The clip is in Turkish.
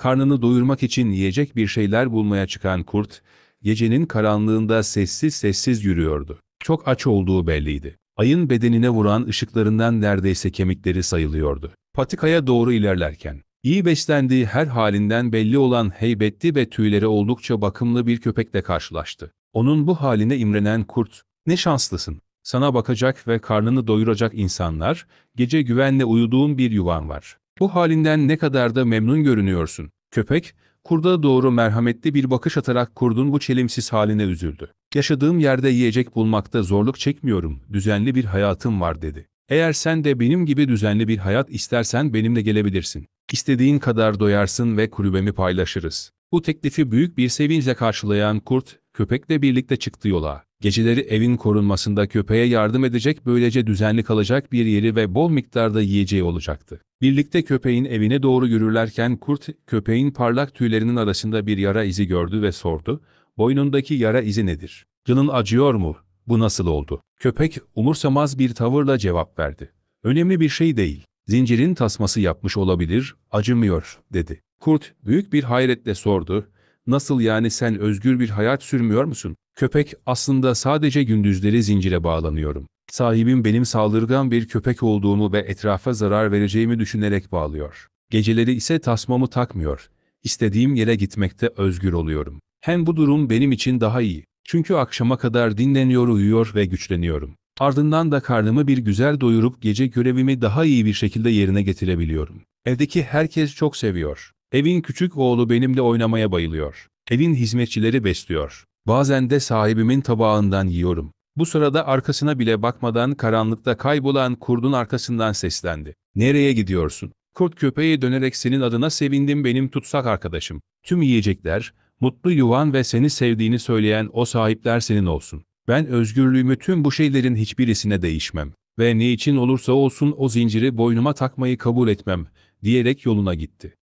Karnını doyurmak için yiyecek bir şeyler bulmaya çıkan kurt, gecenin karanlığında sessiz sessiz yürüyordu. Çok aç olduğu belliydi. Ayın bedenine vuran ışıklarından neredeyse kemikleri sayılıyordu. Patikaya doğru ilerlerken, iyi beslendiği her halinden belli olan heybetli ve tüyleri oldukça bakımlı bir köpekle karşılaştı. Onun bu haline imrenen kurt, ne şanslısın, sana bakacak ve karnını doyuracak insanlar, gece güvenle uyuduğun bir yuvan var. Bu halinden ne kadar da memnun görünüyorsun. Köpek, kurda doğru merhametli bir bakış atarak kurdun bu çelimsiz haline üzüldü. Yaşadığım yerde yiyecek bulmakta zorluk çekmiyorum, düzenli bir hayatım var dedi. Eğer sen de benim gibi düzenli bir hayat istersen benimle gelebilirsin. İstediğin kadar doyarsın ve kulübemi paylaşırız. Bu teklifi büyük bir sevinçle karşılayan kurt, Köpekle birlikte çıktı yola. Geceleri evin korunmasında köpeğe yardım edecek böylece düzenli kalacak bir yeri ve bol miktarda yiyeceği olacaktı. Birlikte köpeğin evine doğru yürürlerken kurt köpeğin parlak tüylerinin arasında bir yara izi gördü ve sordu. Boynundaki yara izi nedir? Canın acıyor mu? Bu nasıl oldu? Köpek umursamaz bir tavırla cevap verdi. Önemli bir şey değil. Zincirin tasması yapmış olabilir, acımıyor, dedi. Kurt büyük bir hayretle sordu. Nasıl yani sen özgür bir hayat sürmüyor musun? Köpek, aslında sadece gündüzleri zincire bağlanıyorum. Sahibim benim saldırgan bir köpek olduğumu ve etrafa zarar vereceğimi düşünerek bağlıyor. Geceleri ise tasmamı takmıyor. İstediğim yere gitmekte özgür oluyorum. Hem bu durum benim için daha iyi. Çünkü akşama kadar dinleniyor, uyuyor ve güçleniyorum. Ardından da karnımı bir güzel doyurup gece görevimi daha iyi bir şekilde yerine getirebiliyorum. Evdeki herkes çok seviyor. Evin küçük oğlu benimle oynamaya bayılıyor. Evin hizmetçileri besliyor. Bazen de sahibimin tabağından yiyorum. Bu sırada arkasına bile bakmadan karanlıkta kaybolan kurdun arkasından seslendi. Nereye gidiyorsun? Kurt köpeğe dönerek senin adına sevindim benim tutsak arkadaşım. Tüm yiyecekler, mutlu yuvan ve seni sevdiğini söyleyen o sahipler senin olsun. Ben özgürlüğümü tüm bu şeylerin hiçbirisine değişmem ve ne için olursa olsun o zinciri boynuma takmayı kabul etmem diyerek yoluna gitti.